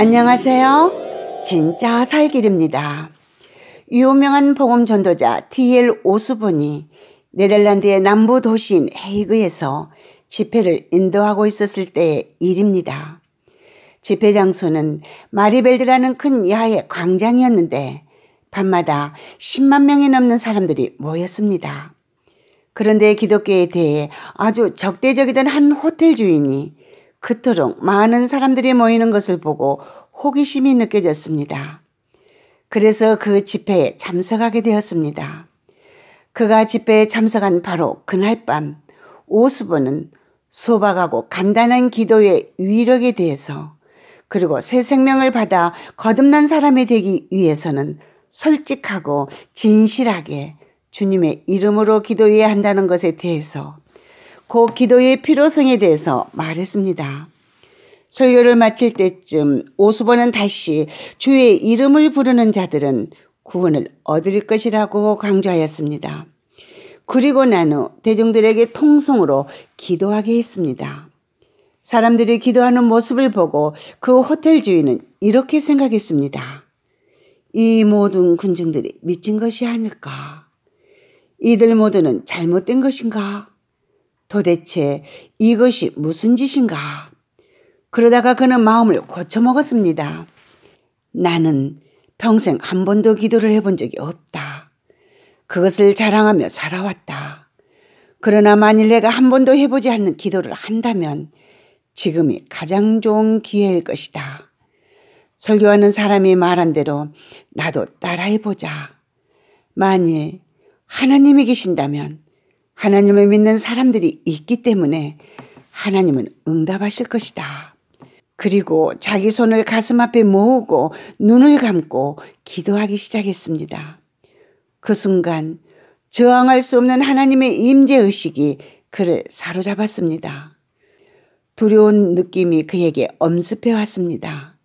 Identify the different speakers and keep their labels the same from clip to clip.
Speaker 1: 안녕하세요. 진짜 살길입니다. 유명한 복음 전도자 D.L. 오수본이 네덜란드의 남부 도시인 헤이그에서 집회를 인도하고 있었을 때의 일입니다. 집회 장소는 마리벨드라는 큰 야외 광장이었는데 밤마다 10만 명이 넘는 사람들이 모였습니다. 그런데 기독교에 대해 아주 적대적이던 한 호텔 주인이 그토록 많은 사람들이 모이는 것을 보고 호기심이 느껴졌습니다. 그래서 그 집회에 참석하게 되었습니다. 그가 집회에 참석한 바로 그날 밤 오스본은 소박하고 간단한 기도의 위력에 대해서 그리고 새 생명을 받아 거듭난 사람이 되기 위해서는 솔직하고 진실하게 주님의 이름으로 기도해야 한다는 것에 대해서 고 기도의 필요성에 대해서 말했습니다. 설교를 마칠 때쯤 오수번은 다시 주의 이름을 부르는 자들은 구원을 얻을 것이라고 강조하였습니다. 그리고 난 후 대중들에게 통성으로 기도하게 했습니다. 사람들이 기도하는 모습을 보고 그 호텔 주인은 이렇게 생각했습니다. 이 모든 군중들이 미친 것이 아닐까? 이들 모두는 잘못된 것인가? 도대체 이것이 무슨 짓인가? 그러다가 그는 마음을 고쳐먹었습니다. 나는 평생 한 번도 기도를 해본 적이 없다. 그것을 자랑하며 살아왔다. 그러나 만일 내가 한 번도 해보지 않는 기도를 한다면 지금이 가장 좋은 기회일 것이다. 설교하는 사람이 말한 대로 나도 따라해보자. 만일 하나님이 계신다면 하나님을 믿는 사람들이 있기 때문에 하나님은 응답하실 것이다. 그리고 자기 손을 가슴 앞에 모으고 눈을 감고 기도하기 시작했습니다. 그 순간 저항할 수 없는 하나님의 임재의식이 그를 사로잡았습니다. 두려운 느낌이 그에게 엄습해 왔습니다.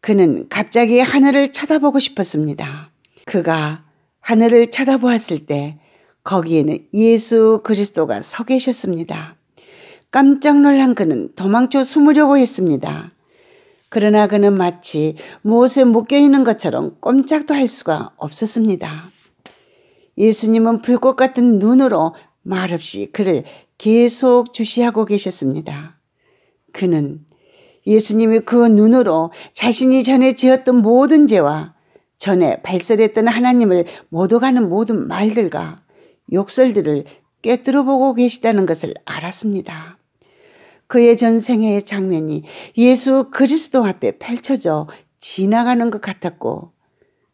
Speaker 1: 그는 갑자기 하늘을 쳐다보고 싶었습니다. 그가 하늘을 쳐다보았을 때 거기에는 예수 그리스도가 서 계셨습니다. 깜짝 놀란 그는 도망쳐 숨으려고 했습니다. 그러나 그는 마치 무엇에 묶여 있는 것처럼 꼼짝도 할 수가 없었습니다. 예수님은 불꽃 같은 눈으로 말없이 그를 계속 주시하고 계셨습니다. 그는 예수님이 그 눈으로 자신이 전에 지었던 모든 죄와 전에 발설했던 하나님을 모독하는 모든 말들과 욕설들을 깨뜨려 보고 계시다는 것을 알았습니다. 그의 전생의 장면이 예수 그리스도 앞에 펼쳐져 지나가는 것 같았고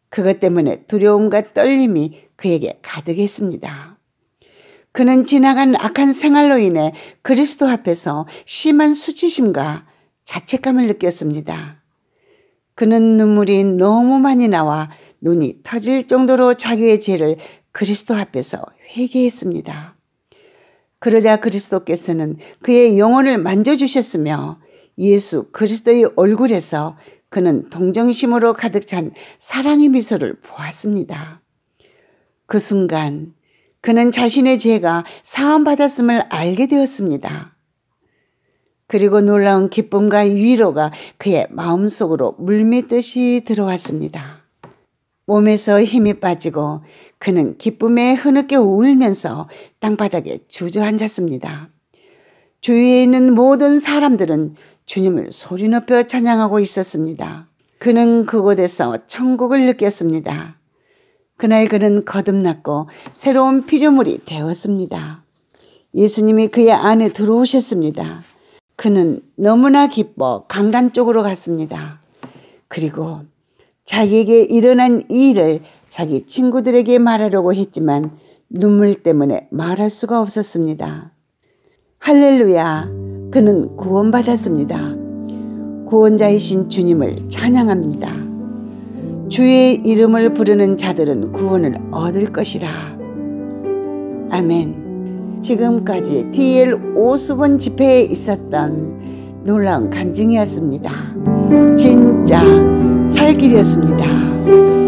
Speaker 1: 그것 때문에 두려움과 떨림이 그에게 가득했습니다. 그는 지나간 악한 생활로 인해 그리스도 앞에서 심한 수치심과 자책감을 느꼈습니다. 그는 눈물이 너무 많이 나와 눈이 터질 정도로 자기의 죄를 그리스도 앞에서 회개했습니다. 그러자 그리스도께서는 그의 영혼을 만져주셨으며 예수 그리스도의 얼굴에서 그는 동정심으로 가득 찬 사랑의 미소를 보았습니다. 그 순간 그는 자신의 죄가 사함받았음을 알게 되었습니다. 그리고 놀라운 기쁨과 위로가 그의 마음속으로 물밀듯이 들어왔습니다. 몸에서 힘이 빠지고 그는 기쁨에 흐느껴 울면서 땅바닥에 주저앉았습니다. 주위에 있는 모든 사람들은 주님을 소리 높여 찬양하고 있었습니다. 그는 그곳에서 천국을 느꼈습니다. 그날 그는 거듭났고 새로운 피조물이 되었습니다. 예수님이 그의 안에 들어오셨습니다. 그는 너무나 기뻐 강단 쪽으로 갔습니다. 그리고 자기에게 일어난 일을 자기 친구들에게 말하려고 했지만 눈물 때문에 말할 수가 없었습니다. 할렐루야! 그는 구원받았습니다. 구원자이신 주님을 찬양합니다. 주의 이름을 부르는 자들은 구원을 얻을 것이라. 아멘. 지금까지 TL 오수본 집회에 있었던 놀라운 간증이었습니다. 진짜 길이었습니다.